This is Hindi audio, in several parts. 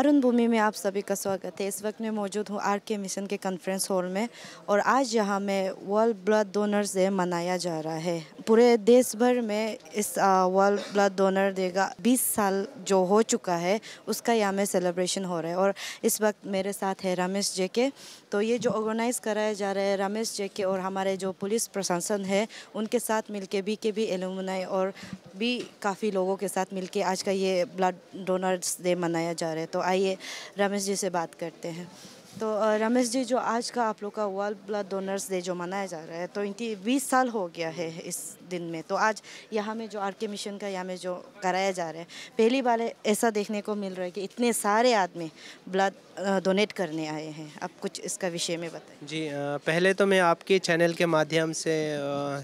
अरुण भूमि में आप सभी का स्वागत है इस वक्त मैं मौजूद हूँ आर के मिशन के कॉन्फ्रेंस हॉल में और आज यहाँ में वर्ल्ड ब्लड डोनर्स डे मनाया जा रहा है पूरे देश भर में इस वर्ल्ड ब्लड डोनर डे का 20 साल जो हो चुका है उसका यहाँ में सेलिब्रेशन हो रहा है और इस वक्त मेरे साथ है रमेश जे के तो ये जो ऑर्गेनाइज कराया जा रहा है रमेश जे के और हमारे जो पुलिस प्रशासन है उनके साथ मिलके बी के बी एलुमनाई और भी काफ़ी लोगों के साथ मिलके आज का ये ब्लड डोनर्स डे मनाया जा रहा है तो आइए रमेश जी से बात करते हैं तो रमेश जी जो आज का आप लोग का वर्ल्ड ब्लड डोनर्स डे जो मनाया जा रहा है तो इनकी बीस साल हो गया है इस दिन में तो आज यहाँ में जो आर के मिशन का यहाँ में जो कराया जा रहा है पहली बार ऐसा देखने को मिल रहा है कि इतने सारे आदमी ब्लड डोनेट करने आए हैं आप कुछ इसका विषय में बताएं जी पहले तो मैं आपके चैनल के माध्यम से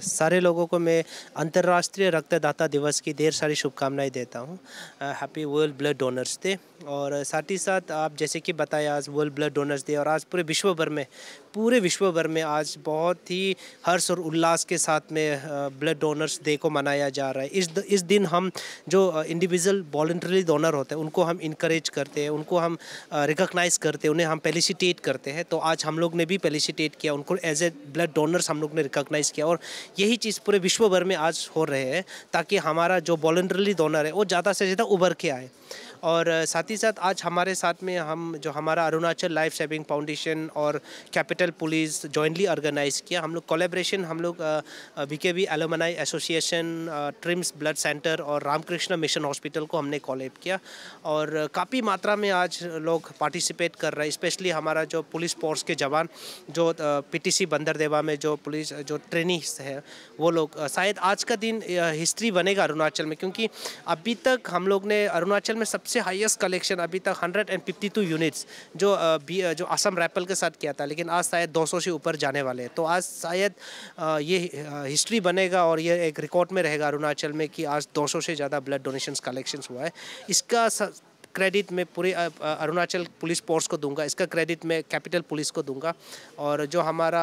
सारे लोगों को मैं अंतर्राष्ट्रीय रक्तदाता दिवस की ढेर सारी शुभकामनाएँ देता हूँ happy world blood donors day और साथ ही साथ आप जैसे कि बताया आज वर्ल्ड ब्लड डोनर रच दिया और आज पूरे विश्व भर में पूरे विश्व भर में आज बहुत ही हर्ष और उल्लास के साथ में ब्लड डोनर्स डे को मनाया जा रहा है इस द, इस दिन हम जो इंडिविजुअल वॉल्ट्रली डोनर होते हैं उनको हम इनक्रेज करते हैं उनको हम रिकॉग्नाइज करते हैं उन्हें हम पेलिसिटेट करते हैं तो आज हम लोग ने भी पेलिसिटेट किया उनको एज ए ब्लड डोनर्स हम लोग ने रिकॉग्नाइज किया और यही चीज़ पूरे विश्व भर में आज हो रहे हैं ताकि हमारा जो वॉल्ट्रली डोनर है वो ज़्यादा से ज़्यादा उभर के आए और साथ ही साथ आज हमारे साथ में हम जो हमारा अरुणाचल लाइफ सेविंग फाउंडेशन और कैपिटल पुलिस जॉइंटली ऑर्गेनाइज किया हम लोग कोलेब्रेशन हम लोग V K V alumni association TRIMS blood centre और रामकृष्ण मिशन हॉस्पिटल को हमने कॉलेब किया और काफ़ी मात्रा में आज लोग पार्टिसिपेट कर रहे हैं स्पेशली हमारा जो पुलिस फोर्स के जवान जो पीटीसी बंदरदेवा में जो पुलिस जो ट्रेनिंग्स है वो लोग शायद आज का दिन हिस्ट्री बनेगा अरुणाचल में क्योंकि अभी तक हम लोग ने अरुणाचल में सब सबसे हाईएस्ट कलेक्शन अभी तक 152 यूनिट्स जो जो असम रैपल के साथ किया था लेकिन आज शायद 200 से ऊपर जाने वाले हैं तो आज शायद ये हिस्ट्री बनेगा और ये एक रिकॉर्ड में रहेगा अरुणाचल में कि आज 200 से ज़्यादा ब्लड डोनेशंस कलेक्शंस हुआ है इसका क्रेडिट मैं पूरे अरुणाचल पुलिस फोर्स को दूंगा इसका क्रेडिट मैं कैपिटल पुलिस को दूंगा और जो हमारा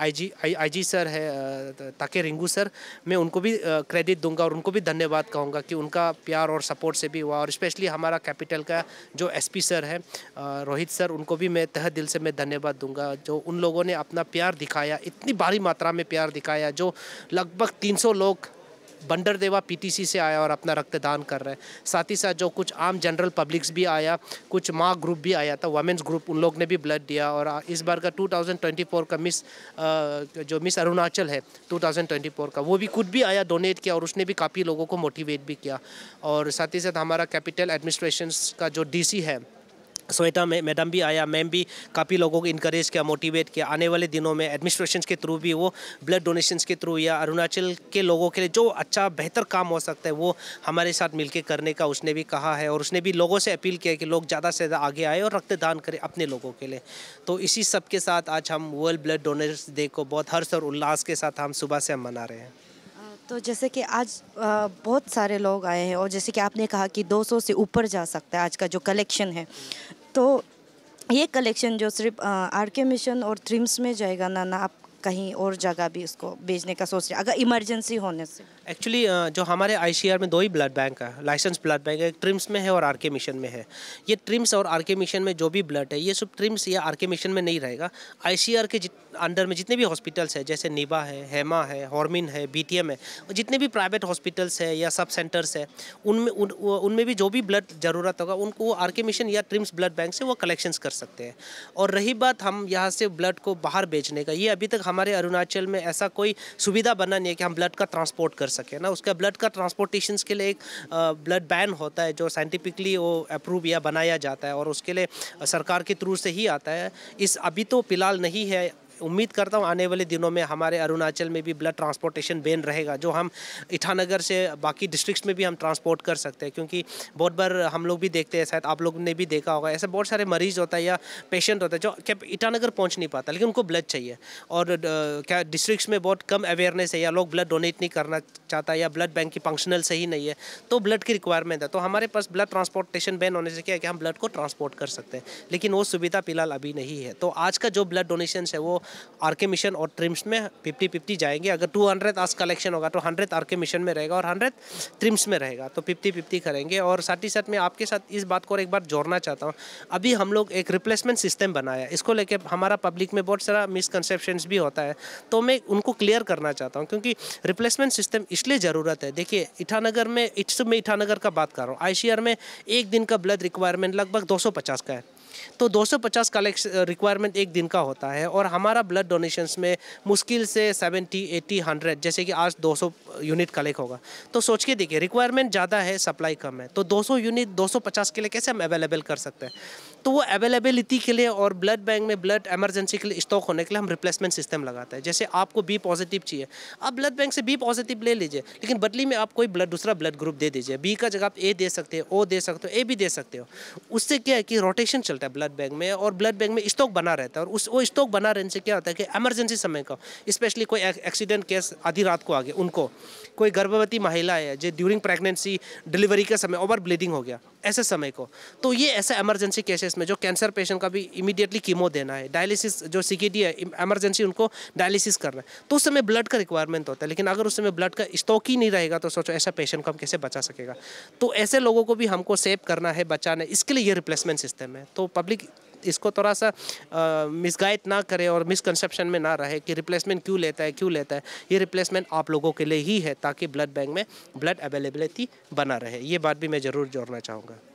आईजी आईजी सर है ताके रिंगू सर मैं उनको भी क्रेडिट दूंगा और उनको भी धन्यवाद कहूँगा कि उनका प्यार और सपोर्ट से भी हुआ और स्पेशली हमारा कैपिटल का जो एस सर है रोहित सर उनको भी मैं तह दिल से मैं धन्यवाद दूँगा जो उन लोगों ने अपना प्यार दिखाया इतनी भारी मात्रा में प्यार दिखाया जो लगभग तीन लोग बंडर देवा पीटीसी से आया और अपना रक्तदान कर रहे हैं साथ ही साथ जो कुछ आम जनरल पब्लिक्स भी आया कुछ माँ ग्रुप भी आया था वामेंस ग्रुप उन लोग ने भी ब्लड दिया और इस बार का 2024 का मिस जो मिस अरुणाचल है 2024 का वो भी खुद भी आया डोनेट किया और उसने भी काफ़ी लोगों को मोटिवेट भी किया और साथ ही साथ हमारा कैपिटल एडमिनिस्ट्रेशन का जो डी है श्वेता मैडम भी आया मैम भी काफ़ी लोगों को इनक्रेज किया मोटिवेट किया आने वाले दिनों में एडमिनिस्ट्रेशन के थ्रू भी वो ब्लड डोनेशंस के थ्रू या अरुणाचल के लोगों के लिए जो अच्छा बेहतर काम हो सकता है वो हमारे साथ मिलकर करने का उसने भी कहा है और उसने भी लोगों से अपील किया कि लोग ज़्यादा से ज़्यादा आगे आए और रक्तदान करें अपने लोगों के लिए तो इसी सब के साथ आज हम वर्ल्ड ब्लड डोनर्स डे को बहुत हर्ष और उल्लास के साथ हम सुबह से हम मना रहे हैं तो जैसे कि आज बहुत सारे लोग आए हैं और जैसे कि आपने कहा कि 200 से ऊपर जा सकता है आज का जो कलेक्शन है तो ये कलेक्शन जो सिर्फ आर के मिशन और थ्रिम्स में जाएगा ना ना आप कहीं और जगह भी इसको बेचने का सोच रहे अगर इमरजेंसी होने से एक्चुअली uh, जो हमारे आई में दो ही ब्लड बैंक है लाइसेंस ब्लड बैंक है ट्रिम्स में है और आर मिशन में है ये ट्रिम्स और आर मिशन में जो भी ब्लड है ये सब ट्रिम्स या आर मिशन में नहीं रहेगा आई के अंडर में जितने भी हॉस्पिटल्स हैं जैसे निबा है हेमा है हॉर्मिन है बी है और जितने भी प्राइवेट हॉस्पिटल्स है या सब सेंटर्स है उनमें उन, उनमें भी जो भी ब्लड ज़रूरत होगा उनको वो आर मिशन या ट्रिम्स ब्लड बैंक से वो कलेक्शंस कर सकते हैं और रही बात हम यहाँ से ब्लड को बाहर बेचने का ये अभी तक हमारे अरुणाचल में ऐसा कोई सुविधा बना नहीं है कि हम ब्लड का ट्रांसपोर्ट कर सकते सके ना उसका ब्लड का ट्रांसपोर्टेशन के लिए एक ब्लड बैन होता है जो साइंटिफिकली वो अप्रूव या बनाया जाता है और उसके लिए सरकार के थ्रू से ही आता है इस अभी तो फिलहाल नहीं है उम्मीद करता हूँ आने वाले दिनों में हमारे अरुणाचल में भी ब्लड ट्रांसपोर्टेशन बैन रहेगा जो हम ईटानगर से बाकी डिस्ट्रिक्स में भी हम ट्रांसपोर्ट कर सकते हैं क्योंकि बहुत बार हम लोग भी देखते हैं शायद आप लोग ने भी देखा होगा ऐसे बहुत सारे मरीज होता है या पेशेंट होता है जो क्या ईटानगर पहुँच नहीं पाता लेकिन उनको ब्लड चाहिए और क्या डिस्ट्रिक्स में बहुत कम अवेयरनेस है या लोग ब्लड डोनेट नहीं करना चाहता या ब्लड बैंक की फंक्शनल सही नहीं है तो ब्लड की रिक्वायरमेंट है तो हमारे पास ब्लड ट्रांसपोर्टेशन बैन होने से क्या है कि हम ब्लड को ट्रांसपोर्ट कर सकते हैं लेकिन वो सुविधा फिलहाल अभी नहीं है तो आज का जो ब्लड डोनेशन है वो आर के मिशन और ट्रिम्स में फिफ्टी फिफ्टी जाएंगे अगर टू हंड्रेड आज कलेक्शन होगा तो हंड्रेड आर के मिशन में रहेगा और हंड्रेड ट्रिम्स में रहेगा तो फिफ्टी फिफ्टी करेंगे और साथ ही साथ मैं आपके साथ इस बात को एक बार जोड़ना चाहता हूँ अभी हम लोग एक रिप्लेसमेंट सिस्टम बनाया इसको लेकर हमारा पब्लिक में बहुत सारा मिसकनसेप्शन भी होता है तो मैं उनको क्लियर करना चाहता हूँ क्योंकि रिप्लेसमेंट सिस्टम इसलिए ज़रूरत है देखिए इटानगर में इट्स में इटानगर का बात कर रहा हूँ आई में एक दिन का ब्लड रिक्वायरमेंट लगभग दो का है तो 250 कलेक्शन रिक्वायरमेंट एक दिन का होता है और हमारा ब्लड डोनेशंस में मुश्किल से 70, 80, 100 जैसे कि आज 200 यूनिट कलेक्ट होगा तो सोच के देखिए रिक्वायरमेंट ज़्यादा है सप्लाई कम है तो 200 यूनिट 250 के लिए कैसे हम अवेलेबल कर सकते हैं तो वो अवेलेबिलिटी के लिए और ब्लड बैंक में ब्लड एमरजेंसी के लिए स्टॉक होने के लिए हम रिप्लेसमेंट सिस्टम लगाते हैं जैसे आपको बी पॉजिटिव चाहिए आप ब्लड बैंक से बी पॉजिटिव ले लीजिए लेकिन बदली में आप कोई ब्लड दूसरा ब्लड ग्रुप दे दीजिए बी का जगह आप ए दे सकते हो ओ दे सकते हो ए भी दे सकते हो उससे क्या है कि रोटेशन चलता है ब्लड बैंक में और ब्लड बैंक में स्टॉक बना रहता है और उस वो स्टॉक बना रहने से क्या होता है कि एमरजेंसी समय का स्पेशली कोई एक्सीडेंट केस आधी रात को आ गया उनको कोई गर्भवती महिला है जो ड्यूरिंग प्रेगनेंसी डिलीवरी के समय ओवर ब्लीडिंग हो गया ऐसे समय को तो ये ऐसे एमरजेंसी केसेस केस में जो कैंसर पेशेंट का भी इमीडिएटली कीमो देना है डायलिसिस जो सीकेडी है एमरजेंसी उनको डायलिसिस करना है तो उस समय ब्लड का रिक्वायरमेंट होता है लेकिन अगर उस समय ब्लड का स्टॉक ही नहीं रहेगा तो सोचो ऐसा पेशेंट को हम कैसे बचा सकेगा तो ऐसे लोगों को भी हमको सेव करना है बचाना है इसके लिए ये रिप्लेसमेंट सिस्टम है तो पब्लिक इसको थोड़ा सा मिसगाइड ना करे और मिसकनसेप्शन में ना रहे कि रिप्लेसमेंट क्यों लेता है क्यों लेता है ये रिप्लेसमेंट आप लोगों के लिए ही है ताकि ब्लड बैंक में ब्लड अवेलेबिलिटी बना रहे ये बात भी मैं ज़रूर जोड़ना चाहूँगा